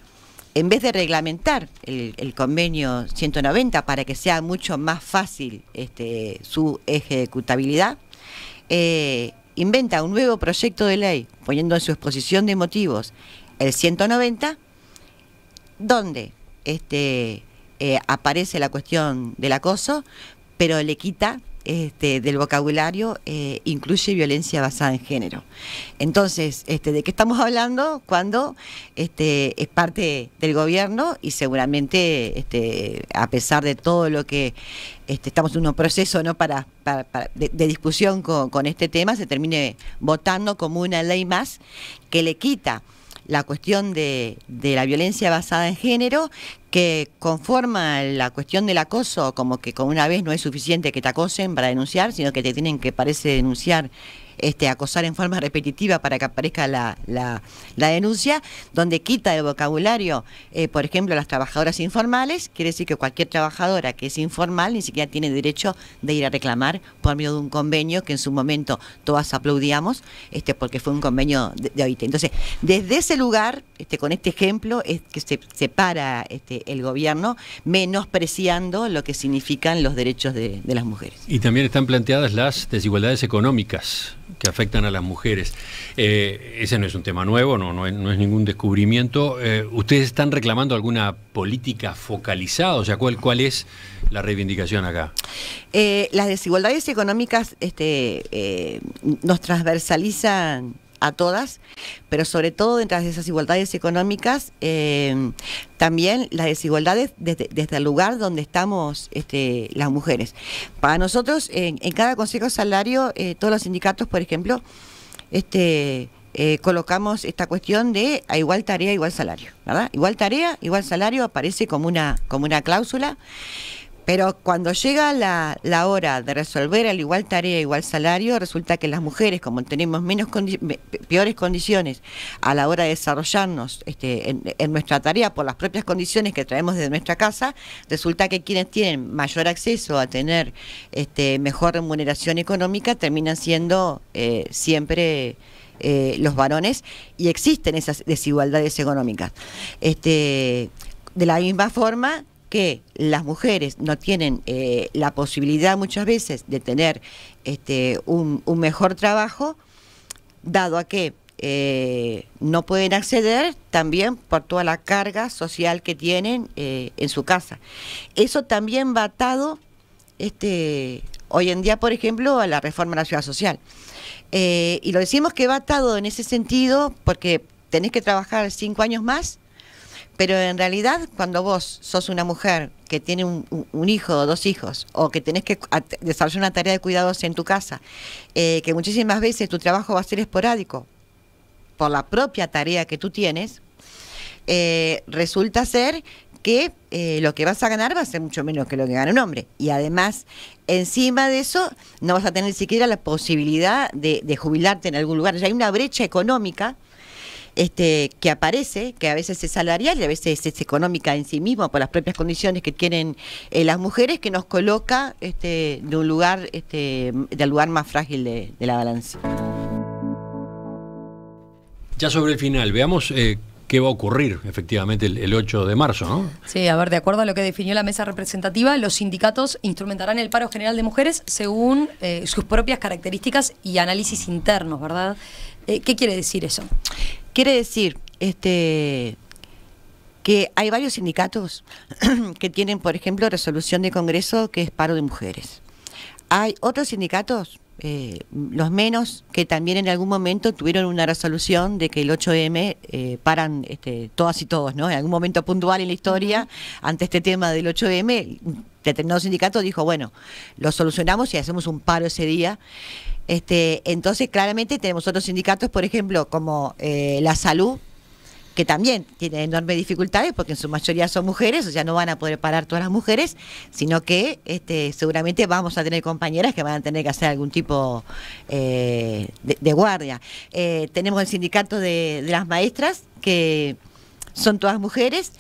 [SPEAKER 2] en vez de reglamentar el, convenio 190 para que sea mucho más fácil este, su ejecutabilidad, eh, inventa un nuevo proyecto de ley, poniendo en su exposición de motivos el 190, donde este, eh, aparece la cuestión del acoso, pero le quita este, del vocabulario eh, incluye violencia basada en género. Entonces, este, ¿de qué estamos hablando cuando este, es parte del gobierno y seguramente, a pesar de todo lo que estamos en un proceso ¿no? para, de, discusión con, con este tema, se termine votando como una ley más que le quita la cuestión de, de la violencia basada en género, que conforma la cuestión del acoso, como que con una vez no es suficiente que te acosen para denunciar, sino que te tienen que, parece, denunciar este, acosar en forma repetitiva para que aparezca la, la, denuncia, donde quita de vocabulario, eh, por ejemplo, las trabajadoras informales, quiere decir que cualquier trabajadora que es informal ni siquiera tiene derecho de ir a reclamar por medio de un convenio que en su momento todas aplaudíamos, este, porque fue un convenio de, hoy Entonces, desde ese lugar, este, con este ejemplo, es que se separa este, el gobierno, menospreciando lo que significan los derechos de, de las mujeres.
[SPEAKER 1] Y también están planteadas las desigualdades económicas que afectan a las mujeres. Eh, ese no es un tema nuevo, no, no, es, ningún descubrimiento. Eh, ¿Ustedes están reclamando alguna política focalizada? O sea, ¿cuál, cuál es la reivindicación acá?
[SPEAKER 2] Eh, las desigualdades económicas este, nos transversalizan a todas, pero sobre todo dentro de esas desigualdades económicas, eh, también las desigualdades desde, el lugar donde estamos este, las mujeres. Para nosotros, en, cada consejo salario, eh, todos los sindicatos, por ejemplo, este, eh, colocamos esta cuestión de a igual tarea, igual salario, Igual tarea, igual salario aparece como una, como una cláusula. Pero cuando llega la, hora de resolver al igual tarea, igual salario, resulta que las mujeres, como tenemos menos peores condiciones a la hora de desarrollarnos este, en, nuestra tarea por las propias condiciones que traemos desde nuestra casa, resulta que quienes tienen mayor acceso a tener este, mejor remuneración económica terminan siendo eh, siempre... Eh, los varones y existen esas desigualdades económicas. Este, de la misma forma, que las mujeres no tienen eh, la posibilidad muchas veces de tener este, un, mejor trabajo, dado a que eh, no pueden acceder también por toda la carga social que tienen eh, en su casa. Eso también va atado este, hoy en día, por ejemplo, a la reforma de la ciudad social. y lo decimos que va atado en ese sentido porque tenés que trabajar cinco años más pero en realidad, cuando vos sos una mujer que tiene un, hijo o dos hijos, o que tenés que desarrollar una tarea de cuidados en tu casa, eh, que muchísimas veces tu trabajo va a ser esporádico por la propia tarea que tú tienes, eh, resulta ser que eh, lo que vas a ganar va a ser mucho menos que lo que gana un hombre. Y además, encima de eso, no vas a tener siquiera la posibilidad de, de jubilarte en algún lugar. Ya hay una brecha económica este, que aparece, que a veces es salarial y a veces es económica en sí misma por las propias condiciones que tienen eh, las mujeres, que nos coloca este, de un lugar, este, del lugar más frágil de, la balanza.
[SPEAKER 1] Ya sobre el final, veamos eh, qué va a ocurrir efectivamente el, 8 de marzo, ¿no?
[SPEAKER 3] Sí, a ver, de acuerdo a lo que definió la mesa representativa, los sindicatos instrumentarán el paro general de mujeres según eh, sus propias características y análisis internos, ¿verdad? ¿Qué quiere decir eso?
[SPEAKER 2] Quiere decir, este que hay varios sindicatos [CLEARS THROAT] que tienen, por ejemplo, resolución de Congreso que es paro de mujeres. Hay otros sindicatos, eh, los menos, que también en algún momento tuvieron una resolución de que el 8M eh, paran este, todas y todos, ¿no? En algún momento puntual en la historia, ante este tema del 8M, determinado sindicato dijo, bueno, lo solucionamos y hacemos un paro ese día. Este, entonces, claramente tenemos otros sindicatos, por ejemplo, como eh, la salud, que también tiene enormes dificultades porque en su mayoría son mujeres, o sea, no van a poder parar todas las mujeres, sino que este, seguramente vamos a tener compañeras que van a tener que hacer algún tipo eh, de, guardia. Eh, tenemos el sindicato de, las maestras, que son todas mujeres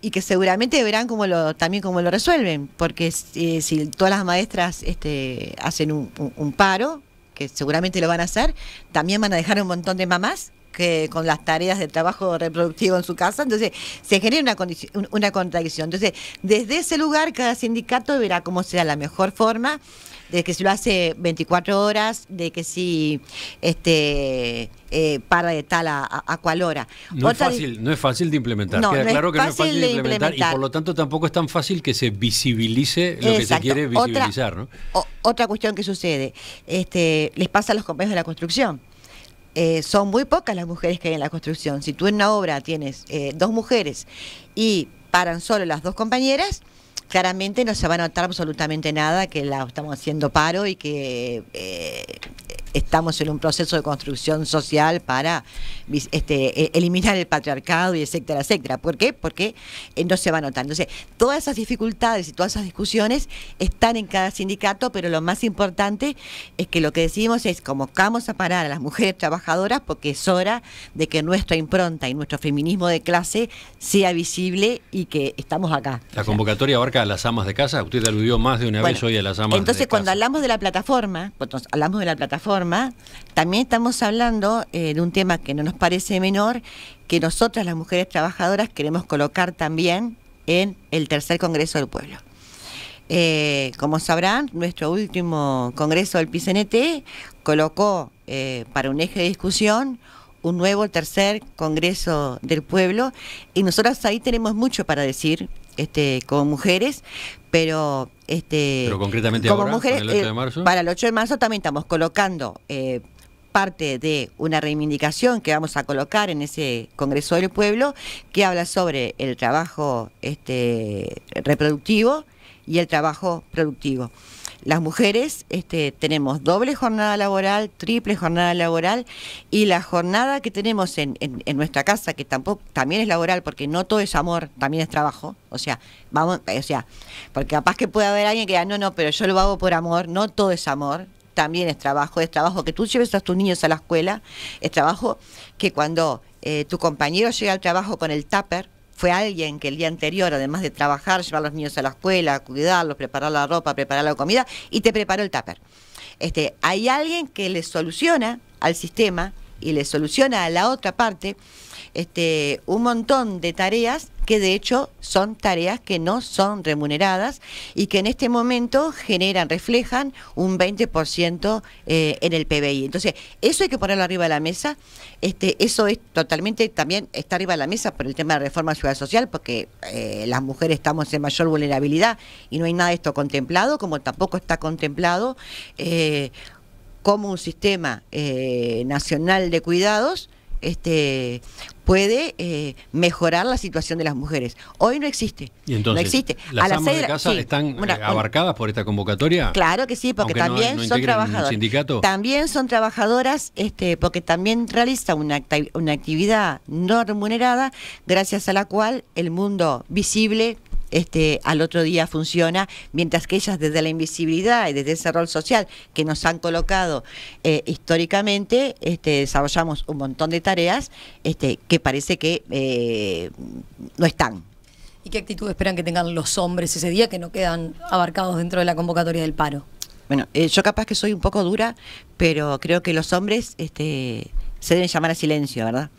[SPEAKER 2] y que seguramente verán cómo lo, también cómo lo resuelven, porque si todas las maestras este, hacen un paro, que seguramente lo van a hacer, también van a dejar un montón de mamás que con las tareas de trabajo reproductivo en su casa, entonces se genera una, una contradicción. Entonces, desde ese lugar, cada sindicato verá cómo sea la mejor forma de que si lo hace 24 horas, de que si este eh, para de tal a, a, cual hora. No es, fácil,
[SPEAKER 1] no es fácil de implementar, no, queda claro que no es fácil de implementar, y por lo tanto tampoco es tan fácil que se visibilice lo que se quiere visibilizar.
[SPEAKER 2] Otra, cuestión que sucede, este, les pasa a los compañeros de la construcción. Eh, son muy pocas las mujeres que hay en la construcción. Si tú en una obra tienes eh, dos mujeres y paran solo las dos compañeras, claramente no se va a notar absolutamente nada que estamos haciendo paro y que eh, estamos en un proceso de construcción social para este, e, eliminar el patriarcado y etcétera, etcétera. ¿Por qué? Porque eh, no se va a notar. Entonces, todas esas dificultades y todas esas discusiones están en cada sindicato, pero lo más importante es que lo que decimos es convocamos a parar a las mujeres trabajadoras porque es hora de que nuestra impronta y nuestro feminismo de clase sea visible y que estamos acá. La
[SPEAKER 1] convocatoria abarca a las amas de casa, usted aludió más de una vez hoy a las amas de casa. Entonces, cuando
[SPEAKER 2] hablamos de la plataforma, cuando pues, hablamos de la plataforma, también estamos hablando eh, de un tema que no nos parece menor, que nosotras las mujeres trabajadoras queremos colocar también en el tercer Congreso del Pueblo. Eh, como sabrán, nuestro último Congreso del PCNT colocó eh, para un eje de discusión un nuevo tercer Congreso del Pueblo y nosotros ahí tenemos mucho para decir este, como mujeres, pero este concretamente mujeres, eh, para el 8 de marzo. también estamos colocando eh, parte de una reivindicación que vamos a colocar en ese Congreso del Pueblo que habla sobre el trabajo este, reproductivo y el trabajo productivo. Las mujeres este, tenemos doble jornada laboral, triple jornada laboral y la jornada que tenemos en, en, nuestra casa, que tampoco también es laboral, porque no todo es amor, también es trabajo. O sea, vamos, eh, o sea, porque capaz que puede haber alguien que diga, no, no, pero yo lo hago por amor, no todo es amor, también es trabajo, es trabajo que tú lleves a tus niños a la escuela, es trabajo que cuando eh, tu compañero llega al trabajo con el tupper, fue alguien que el día anterior, además de trabajar, llevar a los niños a la escuela, cuidarlos, preparar la ropa, preparar la comida, y te preparó el tupper. Este, hay alguien que le soluciona al sistema y le soluciona a la otra parte este, un montón de tareas que de hecho son tareas que no son remuneradas y que en este momento generan, reflejan un 20% eh, en el PBI. Entonces, eso hay que ponerlo arriba de la mesa. Este, eso es totalmente, también está arriba de la mesa por el tema de reforma ciudad social, porque eh, las mujeres estamos en mayor vulnerabilidad y no hay nada de esto contemplado, como tampoco está contemplado eh, como un sistema nacional de cuidados este, puede eh, mejorar la situación de las mujeres. Hoy no existe. no existe. ¿Las a de casa están eh,
[SPEAKER 1] abarcadas por esta convocatoria? Claro que sí, porque también son trabajadoras.
[SPEAKER 2] También son trabajadoras este, porque también realizan una, una actividad no remunerada gracias a la cual el mundo visible este, al otro día funciona, mientras que ellas desde la invisibilidad y desde ese rol social que nos han colocado eh, históricamente, este, desarrollamos un montón de tareas este, que parece que eh, no están.
[SPEAKER 3] ¿Y qué actitud esperan que tengan los hombres ese día que no quedan abarcados dentro de la convocatoria del paro?
[SPEAKER 2] Bueno, eh, yo capaz que soy un poco dura, pero creo que los hombres se deben llamar a silencio, ¿verdad?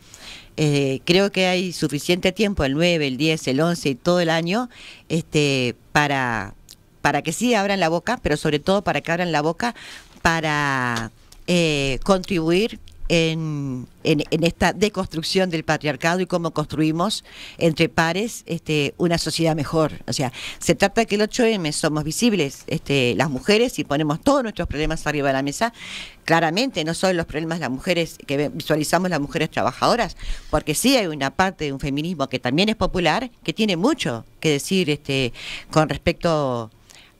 [SPEAKER 2] Eh, creo que hay suficiente tiempo, el 9, el 10, el 11 y todo el año, este, para, para que sí abran la boca, pero sobre todo para que abran la boca para eh, contribuir en, esta deconstrucción del patriarcado y cómo construimos entre pares este, una sociedad mejor. O sea, se trata que el 8M somos visibles este, las mujeres y ponemos todos nuestros problemas arriba de la mesa. Claramente, no son los problemas las mujeres que visualizamos las mujeres trabajadoras, porque sí hay una parte de un feminismo que también es popular, que tiene mucho que decir este, con respecto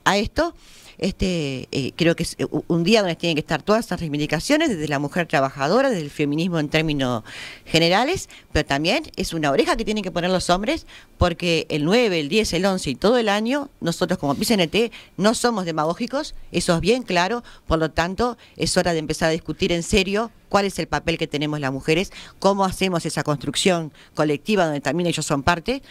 [SPEAKER 2] a esto este eh, creo que es eh, un día donde tienen que estar todas estas reivindicaciones, desde la mujer trabajadora, desde el feminismo en términos generales, pero también es una oreja que tienen que poner los hombres, porque el 9, el 10, el 11 y todo el año, nosotros como PCNT no somos demagógicos, eso es bien claro, por lo tanto es hora de empezar a discutir en serio cuál es el papel que tenemos las mujeres, cómo hacemos esa construcción colectiva donde también ellos son parte,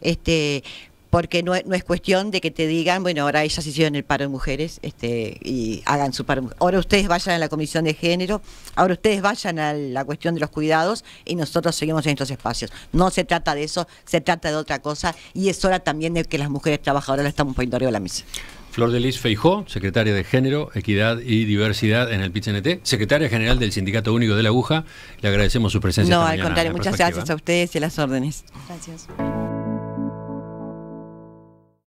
[SPEAKER 2] este, porque no, es cuestión de que te digan, bueno, ahora ellas hicieron el paro de mujeres este, y hagan su paro. Ahora ustedes vayan a la comisión de género, ahora ustedes vayan a la cuestión de los cuidados y nosotros seguimos en estos espacios. No se trata de eso, se trata de otra cosa y es hora también de que las mujeres trabajadoras la estamos poniendo arriba la mesa.
[SPEAKER 1] Flor de Lis Feijó, secretaria de Género, Equidad y Diversidad en el PITCNT, secretaria general del Sindicato Único de la Aguja. Le agradecemos su presencia. No, al contrario, muchas gracias a
[SPEAKER 2] ustedes y a las órdenes.
[SPEAKER 3] Gracias.